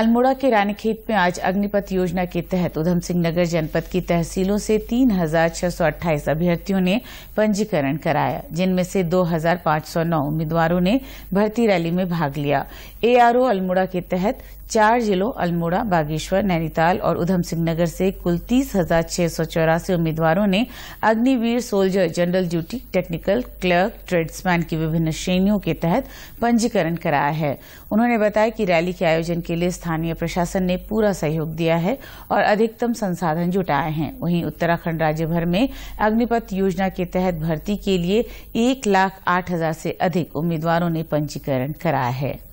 अल्मोड़ा के रानीखेत में आज अग्निपथ योजना के तहत उधम सिंह नगर जनपद की तहसीलों से 3,628 अभ्यर्थियों ने पंजीकरण कराया जिनमें से 2,509 उम्मीदवारों ने भर्ती रैली में भाग लिया एआरओ अल्मोड़ा के तहत चार जिलों अल्मोड़ा बागेश्वर नैनीताल और उधम सिंह नगर से कुल तीस हजार छह सौ चौरासी उम्मीदवारों ने Agniveer soldier general duty technical clerk tradesman की विभिन्न श्रेणियों के तहत पंजीकरण कराया है उन्होंने बताया कि रैली के आयोजन के लिए स्थानीय प्रशासन ने पूरा सहयोग दिया है और अधिकतम संसाधन जुटाए हैं वहीं उत्तराखंड राज्य भर में अग्निपथ योजना के तहत भर्ती के लिए एक लाख आठ हजार से अधिक उम्मीदवारों ने पंजीकरण कराया है